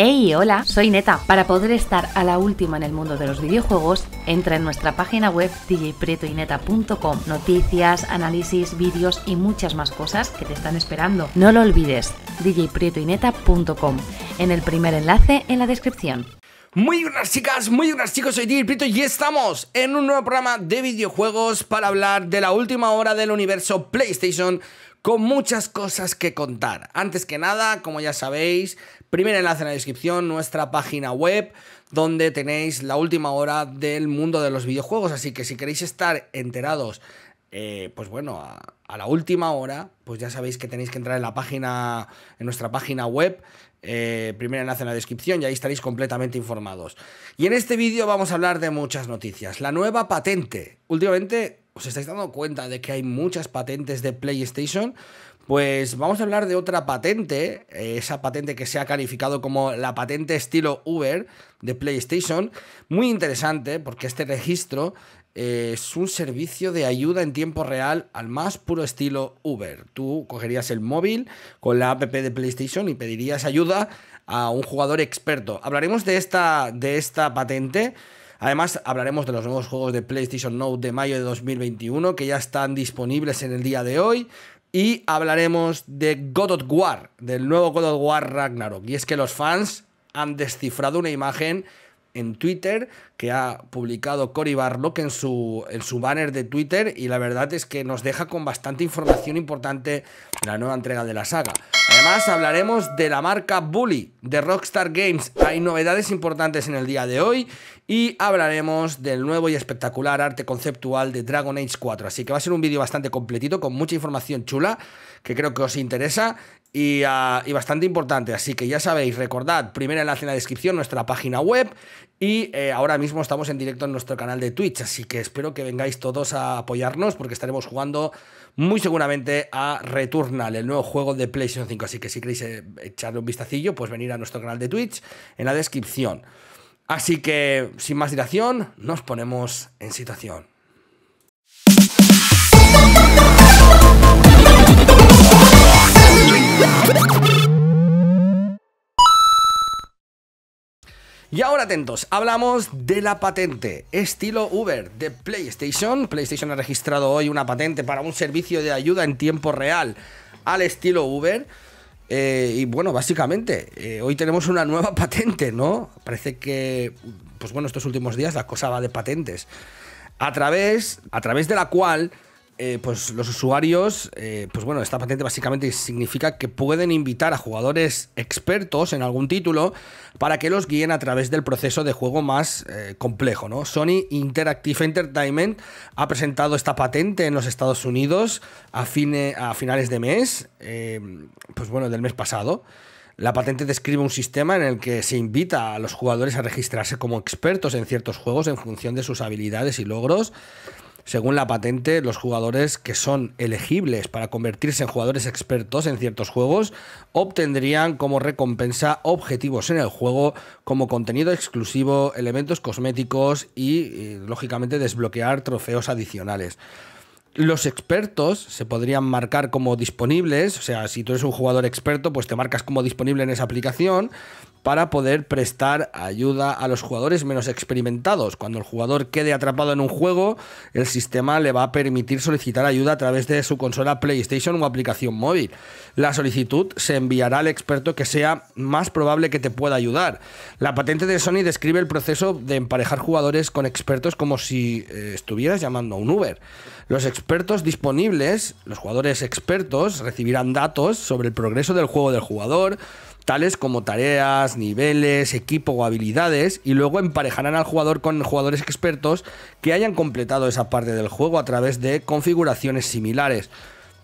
Hey, hola, soy Neta. Para poder estar a la última en el mundo de los videojuegos, entra en nuestra página web djprietoineta.com Noticias, análisis, vídeos y muchas más cosas que te están esperando. No lo olvides, djprietoineta.com, En el primer enlace en la descripción. Muy buenas chicas, muy buenas chicos, soy DJ Prieto y estamos en un nuevo programa de videojuegos para hablar de la última hora del universo PlayStation con muchas cosas que contar. Antes que nada, como ya sabéis, primer enlace en la descripción, nuestra página web, donde tenéis la última hora del mundo de los videojuegos. Así que si queréis estar enterados, eh, pues bueno, a, la última hora, pues ya sabéis que tenéis que entrar en la página, en nuestra página web. Eh, primer enlace en la descripción y ahí estaréis completamente informados. Y en este vídeo vamos a hablar de muchas noticias. La nueva patente. Últimamente os estáis dando cuenta de que hay muchas patentes de PlayStation, pues vamos a hablar de otra patente, esa patente que se ha calificado como la patente estilo Uber de PlayStation, muy interesante porque este registro eh, es un servicio de ayuda en tiempo real al más puro estilo Uber. Tú cogerías el móvil con la app de PlayStation y pedirías ayuda a un jugador experto. Hablaremos de esta, de esta patente Además, hablaremos de los nuevos juegos de PlayStation Note de mayo de 2021 que ya están disponibles en el día de hoy. Y hablaremos de God of War, del nuevo God of War Ragnarok. Y es que los fans han descifrado una imagen en Twitter que ha publicado Cory Barlock en su, en su banner de Twitter y la verdad es que nos deja con bastante información importante la nueva entrega de la saga. Además hablaremos de la marca Bully de Rockstar Games. Hay novedades importantes en el día de hoy y hablaremos del nuevo y espectacular arte conceptual de Dragon Age 4. Así que va a ser un vídeo bastante completito con mucha información chula que creo que os interesa Ah, y, bastante importante. Así que ya sabéis, recordad, primer enlace en la descripción, nuestra página web y eh, ahora mismo estamos en directo en nuestro canal de Twitch. Así que espero que vengáis todos a apoyarnos porque estaremos jugando muy seguramente a Returnal, el nuevo juego de PlayStation 5. Así que si queréis eh, echarle un vistacillo, pues venir a nuestro canal de Twitch en la descripción. Así que, sin más dilación, nos ponemos en situación. Y ahora atentos, hablamos de la patente estilo Uber de PlayStation. PlayStation ha registrado hoy una patente para un servicio de ayuda en tiempo real al estilo Uber. Eh, y bueno, básicamente, eh, hoy tenemos una nueva patente, ¿no? Parece que, pues bueno, estos últimos días la cosa va de patentes. A través, a través de la cual eh, pues los usuarios, eh, pues bueno, esta patente básicamente significa que pueden invitar a jugadores expertos en algún título para que los guíen a través del proceso de juego más eh, complejo, ¿no? Sony Interactive Entertainment ha presentado esta patente en los Estados Unidos a, a finales de mes, pues bueno, del mes pasado. La patente describe un sistema en el que se invita a los jugadores a registrarse como expertos en ciertos juegos en función de sus habilidades y logros según la patente, los jugadores que son elegibles para convertirse en jugadores expertos en ciertos juegos obtendrían como recompensa objetivos en el juego como contenido exclusivo, elementos cosméticos y, eh, lógicamente, desbloquear trofeos adicionales los expertos se podrían marcar como disponibles, o sea, si tú eres un jugador experto, pues te marcas como disponible en esa aplicación para poder prestar ayuda a los jugadores menos experimentados. Cuando el jugador quede atrapado en un juego, el sistema le va a permitir solicitar ayuda a través de su consola PlayStation o aplicación móvil. La solicitud se enviará al experto que sea más probable que te pueda ayudar. La patente de Sony describe el proceso de emparejar jugadores con expertos como si eh, estuvieras llamando a un Uber. Los expertos disponibles, los jugadores expertos recibirán datos sobre el progreso del juego del jugador, tales como tareas, niveles, equipo o habilidades, y luego emparejarán al jugador con jugadores expertos que hayan completado esa parte del juego a través de configuraciones similares.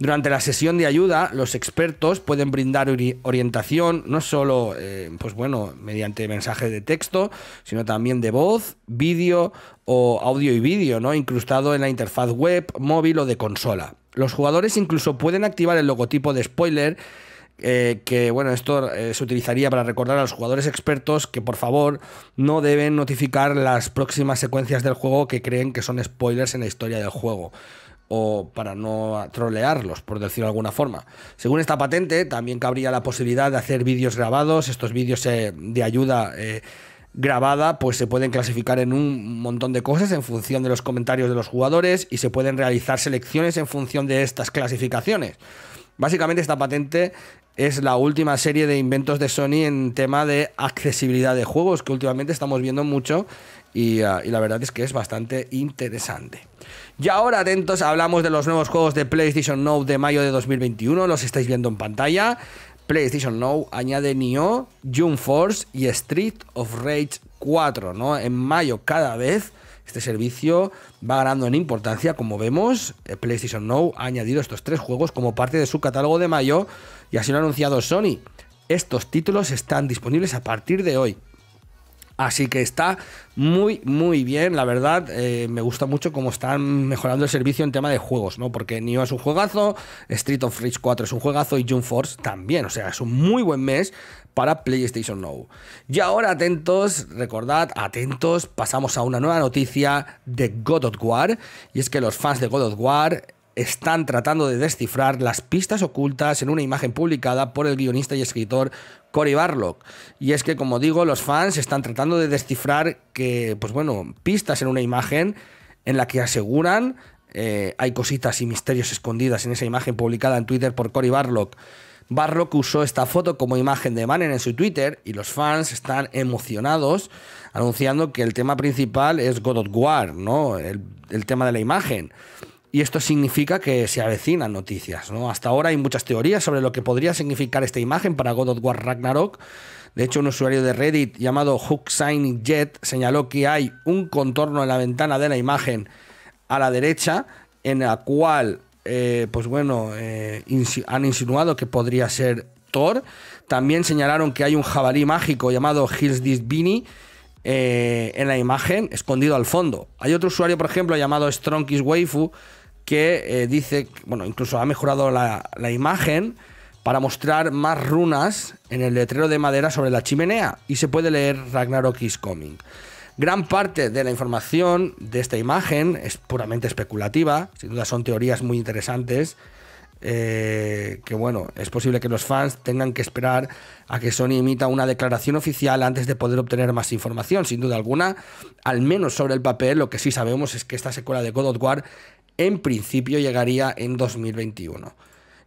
Durante la sesión de ayuda, los expertos pueden brindar orientación no solo eh, pues bueno, mediante mensajes de texto, sino también de voz, vídeo o audio y vídeo, ¿no? incrustado en la interfaz web, móvil o de consola. Los jugadores incluso pueden activar el logotipo de spoiler eh, que bueno, esto eh, se utilizaría para recordar a los jugadores expertos que por favor no deben notificar las próximas secuencias del juego que creen que son spoilers en la historia del juego o para no trolearlos, por decirlo de alguna forma. Según esta patente, también cabría la posibilidad de hacer vídeos grabados, estos vídeos eh, de ayuda... Eh, grabada, pues se pueden clasificar en un montón de cosas en función de los comentarios de los jugadores y se pueden realizar selecciones en función de estas clasificaciones. Básicamente esta patente es la última serie de inventos de Sony en tema de accesibilidad de juegos, que últimamente estamos viendo mucho Ah, y, la verdad es que es bastante interesante. Y ahora, atentos, hablamos de los nuevos juegos de PlayStation Now de mayo de 2021, los estáis viendo en pantalla. PlayStation Now añade Nioh, June Force y Street of Rage 4, En mayo cada vez este servicio va ganando en importancia, como vemos, eh, PlayStation Now ha añadido estos tres juegos como parte de su catálogo de mayo y así lo ha anunciado Sony. Estos títulos están disponibles a partir de hoy. Así que está muy, muy bien, la verdad. Eh, me gusta mucho cómo están mejorando el servicio en tema de juegos, ¿no? Porque Nioh es un juegazo, Street of Rage 4 es un juegazo y June Force también. O sea, es un muy buen mes para PlayStation Now. Y ahora, atentos, recordad, atentos, pasamos a una nueva noticia de God of War. Y es que los fans de God of War están tratando de descifrar las pistas ocultas en una imagen publicada por el guionista y escritor Cory Barlock. Y es que, como digo, los fans están tratando de descifrar que, pues bueno, pistas en una imagen en la que aseguran eh, hay cositas y misterios escondidas en esa imagen publicada en Twitter por Cory Barlock. Barlock usó esta foto como imagen de Banner en su Twitter y los fans están emocionados anunciando que el tema principal es Godot War, ¿no? el tema de la imagen. Y esto significa que se avecinan noticias. ¿no? Hasta ahora hay muchas teorías sobre lo que podría significar esta imagen para God of War Ragnarok. De hecho, un usuario de Reddit llamado Jet señaló que hay un contorno en la ventana de la imagen a la derecha en la cual, eh, pues bueno, eh, han insinuado que podría ser Thor. También señalaron que hay un jabalí mágico llamado Hilsdisbini eh, en la imagen, escondido al fondo. Hay otro usuario, por ejemplo, llamado StrongKissWaifu, Waifu que eh, dice, bueno, incluso ha mejorado la, imagen para mostrar más runas en el letrero de madera sobre la chimenea y se puede leer Ragnarok is coming. Gran parte de la información de esta imagen es puramente especulativa, sin duda son teorías muy interesantes. Eh, que bueno, es posible que los fans tengan que esperar a que Sony emita una declaración oficial antes de poder obtener más información, sin duda alguna. Al menos sobre el papel, lo que sí sabemos es que esta secuela de God of War en principio llegaría en 2021.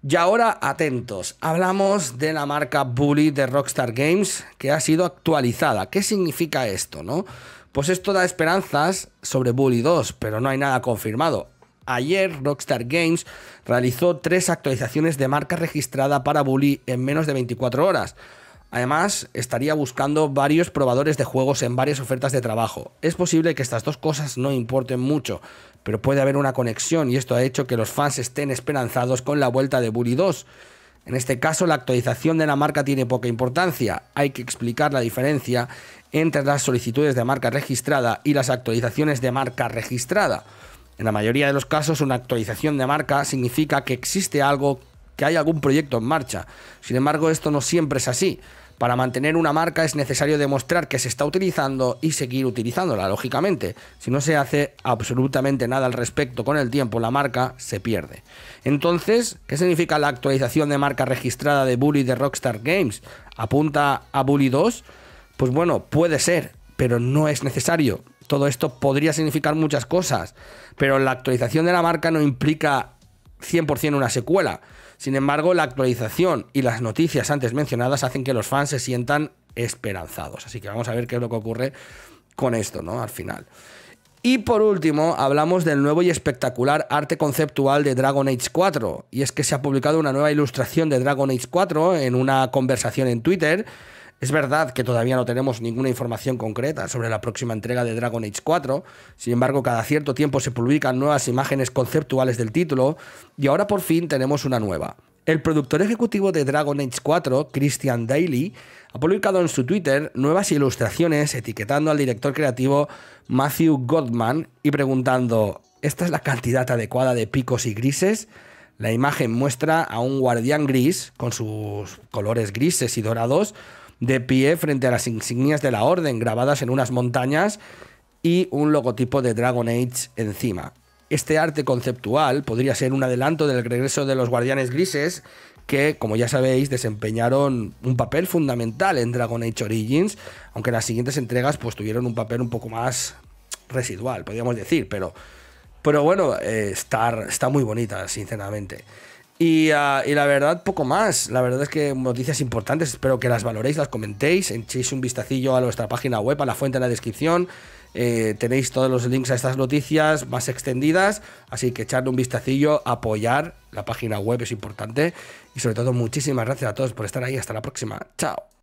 Y ahora atentos, hablamos de la marca Bully de Rockstar Games que ha sido actualizada. ¿Qué significa esto, no? Pues esto da esperanzas sobre Bully 2, pero no hay nada confirmado. Ayer Rockstar Games realizó tres actualizaciones de marca registrada para Bully en menos de 24 horas. Además, estaría buscando varios probadores de juegos en varias ofertas de trabajo. Es posible que estas dos cosas no importen mucho, pero puede haber una conexión y esto ha hecho que los fans estén esperanzados con la vuelta de Bully 2. En este caso, la actualización de la marca tiene poca importancia. Hay que explicar la diferencia entre las solicitudes de marca registrada y las actualizaciones de marca registrada. En la mayoría de los casos, una actualización de marca significa que existe algo que hay algún proyecto en marcha. Sin embargo, esto no siempre es así. Para mantener una marca es necesario demostrar que se está utilizando y seguir utilizándola, lógicamente. Si no se hace absolutamente nada al respecto con el tiempo, la marca se pierde. Entonces, ¿qué significa la actualización de marca registrada de Bully de Rockstar Games? ¿Apunta a Bully 2? Pues bueno, puede ser, pero no es necesario. Todo esto podría significar muchas cosas, pero la actualización de la marca no implica 100% una secuela sin embargo, la actualización y las noticias antes mencionadas hacen que los fans se sientan esperanzados. Así que vamos a ver qué es lo que ocurre con esto, ¿no? Al final. Y por último, hablamos del nuevo y espectacular arte conceptual de Dragon Age 4. Y es que se ha publicado una nueva ilustración de Dragon Age 4 en una conversación en Twitter es verdad que todavía no tenemos ninguna información concreta sobre la próxima entrega de Dragon Age 4, sin embargo cada cierto tiempo se publican nuevas imágenes conceptuales del título y ahora por fin tenemos una nueva. El productor ejecutivo de Dragon Age 4, Christian Daly, ha publicado en su Twitter nuevas ilustraciones etiquetando al director creativo Matthew Godman y preguntando, ¿esta es la cantidad adecuada de picos y grises? La imagen muestra a un guardián gris con sus colores grises y dorados de pie frente a las insignias de la Orden grabadas en unas montañas y un logotipo de Dragon Age encima. Este arte conceptual podría ser un adelanto del regreso de los Guardianes Grises, que, como ya sabéis, desempeñaron un papel fundamental en Dragon Age Origins, aunque las siguientes entregas pues, tuvieron un papel un poco más residual, podríamos decir, pero, pero bueno, eh, está muy bonita, sinceramente. Ah, y, la verdad, poco más. La verdad es que noticias importantes, espero que las valoréis, las comentéis, echéis un vistacillo a nuestra página web, a la fuente en la descripción. Eh, tenéis todos los links a estas noticias más extendidas, así que echarle un vistacillo, apoyar la página web es importante. Y sobre todo, muchísimas gracias a todos por estar ahí. Hasta la próxima. Chao.